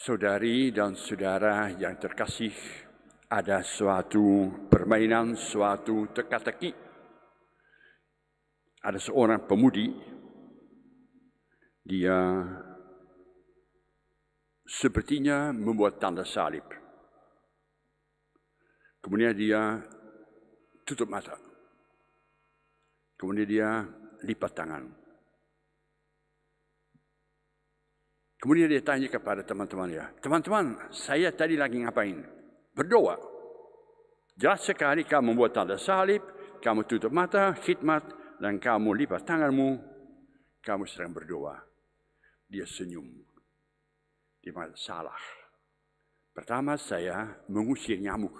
Saudari dan saudara yang terkasih, ada suatu permainan, suatu teka-teki. Ada seorang pemudi, dia sepertinya membuat tanda salib. Kemudian dia tutup mata. Kemudian dia lipat tangan. Kemudian dia tanya kepada teman-teman dia, ya, teman-teman saya tadi lagi ngapain? Berdoa. Jelas sekali kamu membuat tanda salib, kamu tutup mata, khidmat, dan kamu lipat tanganmu, kamu sedang berdoa. Dia senyum. Dia mengatakan, salah. Pertama, saya mengusir nyamuk.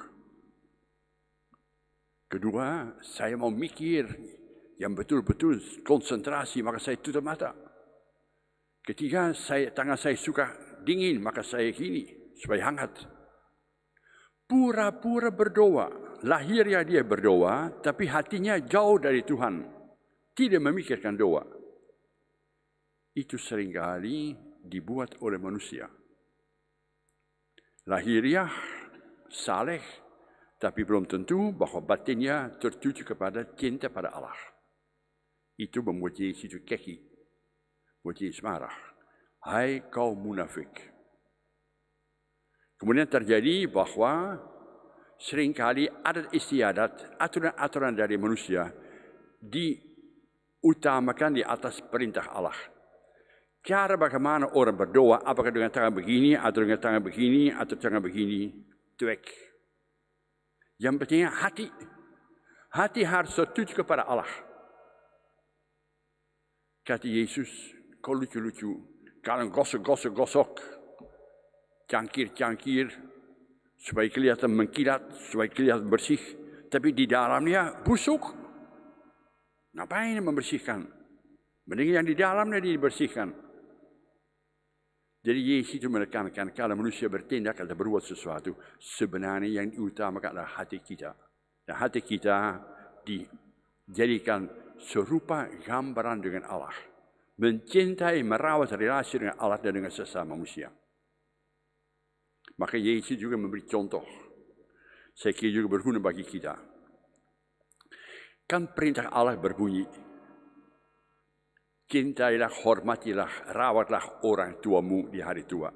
Kedua, saya mau mikir yang betul-betul konsentrasi, maka saya tutup mata. Ketika saya, tangan saya suka dingin, maka saya gini supaya hangat. Pura-pura berdoa. Lahirnya dia berdoa, tapi hatinya jauh dari Tuhan. Tidak memikirkan doa. Itu seringkali dibuat oleh manusia. Lahiriah saleh, tapi belum tentu bahwa batinnya tertuju kepada cinta pada Allah. Itu membuat dia situ keki Putih marah. Hai kau munafik. Kemudian terjadi bahwa seringkali adat istiadat, aturan-aturan dari manusia diutamakan di atas perintah Allah. Cara bagaimana orang berdoa, apakah dengan tangan begini, atau dengan tangan begini, atau tangan begini, cuek. Yang pentingnya hati. Hati harus tertuju kepada Allah. Kata Yesus, kolutje lutje, kan een gosse gosok. cangkir-cangkir, supaya kelihatan mengkilat, supaya kelihatan bersih, tapi di dalamnya busuk. die ini membersihkan? Mending yang di dalamnya dibersihkan. Jadi Yesus itu mereka kan kalau manusia bertindak atau berbuat sesuatu sebenarnya yang utama adalah hati kita. Dan hati kita dijadikan serupa gambaran dengan Allah. mencintai, merawat relasi dengan Allah dan dengan sesama manusia. Maka Yesus juga memberi contoh. Saya kira juga berguna bagi kita. Kan perintah Allah berbunyi, cintailah, hormatilah, rawatlah orang tuamu di hari tua.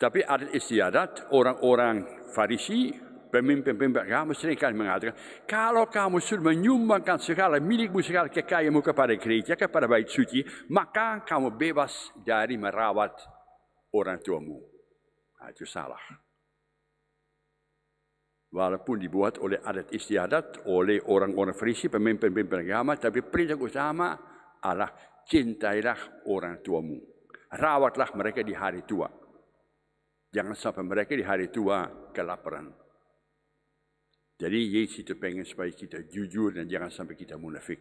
Tapi adat istiadat orang-orang Farisi pemimpin-pemimpin agama seringkali mengatakan, kalau kamu sudah menyumbangkan segala milikmu, segala kekayaanmu kepada gereja, kepada bait suci, maka kamu bebas dari merawat orang tuamu. Nah, itu salah. Walaupun dibuat oleh adat istiadat, oleh orang-orang Farisi, pemimpin-pemimpin agama, tapi perintah utama adalah cintailah orang tuamu. Rawatlah mereka di hari tua. Jangan sampai mereka di hari tua kelaparan. Jadi Yesus itu pengen supaya kita jujur dan jangan sampai kita munafik.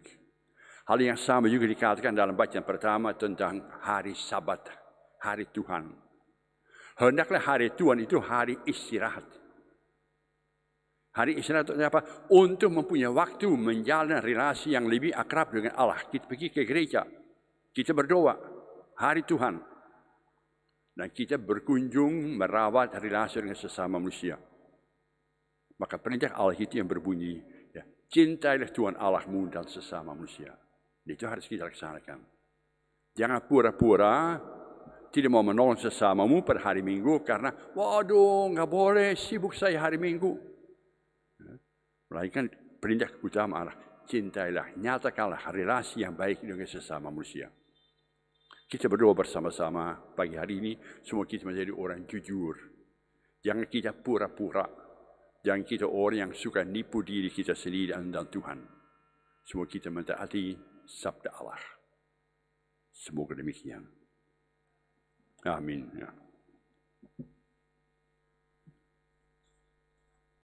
Hal yang sama juga dikatakan dalam bacaan pertama tentang hari sabat, hari Tuhan. Hendaklah hari Tuhan itu hari istirahat. Hari istirahat untuk apa? Untuk mempunyai waktu menjalin relasi yang lebih akrab dengan Allah. Kita pergi ke gereja, kita berdoa, hari Tuhan. Dan kita berkunjung merawat relasi dengan sesama manusia. Maka perintah Allah itu yang berbunyi, ya, cintailah Tuhan Allahmu dan sesama manusia. Itu harus kita laksanakan. Jangan pura-pura tidak mau menolong sesamamu pada hari Minggu karena, waduh, nggak boleh sibuk saya hari Minggu. Ya, melainkan perintah utama Allah, cintailah, nyatakanlah relasi yang baik dengan sesama manusia. Kita berdoa bersama-sama pagi hari ini, semua kita menjadi orang jujur. Jangan kita pura-pura Jangan kita orang yang suka nipu diri kita sendiri dan Tuhan. Semua kita mentaati sabda Allah. Semoga demikian. Amin. Ya.